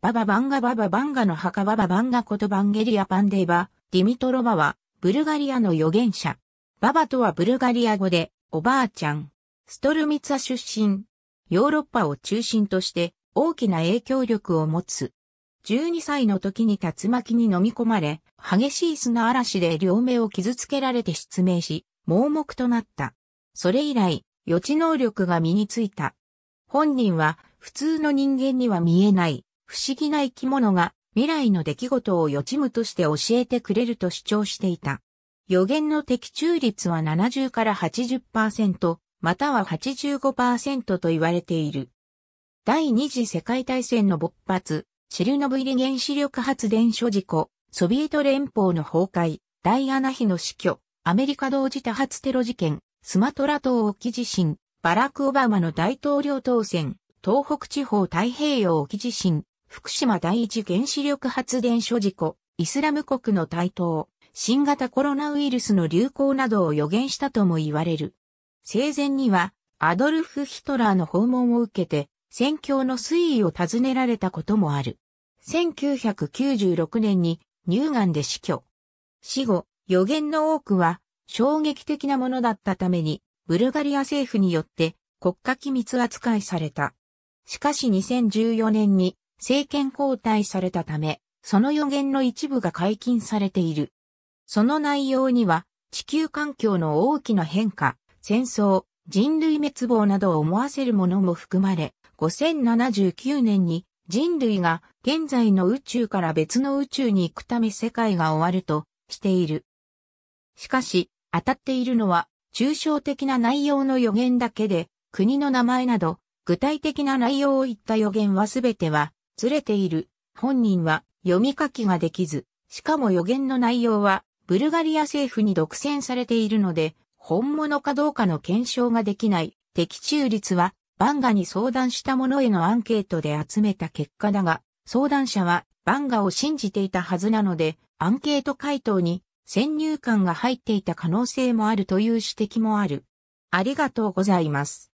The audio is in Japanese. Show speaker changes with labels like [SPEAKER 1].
[SPEAKER 1] バババンガバババンガの墓バババンガことバンゲリア・パンデーバ、ディミトロバは、ブルガリアの預言者。ババとはブルガリア語で、おばあちゃん。ストルミツァ出身。ヨーロッパを中心として、大きな影響力を持つ。12歳の時に竜巻に飲み込まれ、激しい砂嵐で両目を傷つけられて失明し、盲目となった。それ以来、予知能力が身についた。本人は、普通の人間には見えない。不思議な生き物が未来の出来事を予知夢として教えてくれると主張していた。予言の的中率は70から80%、または85%と言われている。第二次世界大戦の勃発、チェルノブイリ原子力発電所事故、ソビエト連邦の崩壊、ダイアナ妃の死去、アメリカ同時多発テロ事件、スマトラ島沖地震、バラク・オバマの大統領当選、東北地方太平洋沖地震、福島第一原子力発電所事故、イスラム国の台頭、新型コロナウイルスの流行などを予言したとも言われる。生前には、アドルフ・ヒトラーの訪問を受けて、戦況の推移を尋ねられたこともある。1996年に乳がんで死去。死後、予言の多くは衝撃的なものだったために、ブルガリア政府によって国家機密扱いされた。しかし2014年に政権交代されたため、その予言の一部が解禁されている。その内容には、地球環境の大きな変化、戦争、人類滅亡などを思わせるものも含まれ、5079年に人類が現在の宇宙から別の宇宙に行くため世界が終わるとしている。しかし、当たっているのは抽象的な内容の予言だけで、国の名前など具体的な内容を言った予言はすべてはずれている。本人は読み書きができず、しかも予言の内容はブルガリア政府に独占されているので、本物かどうかの検証ができない的中率はバンガに相談した者へのアンケートで集めた結果だが、相談者はバンガを信じていたはずなので、アンケート回答に先入観が入っていた可能性もあるという指摘もある。ありがとうございます。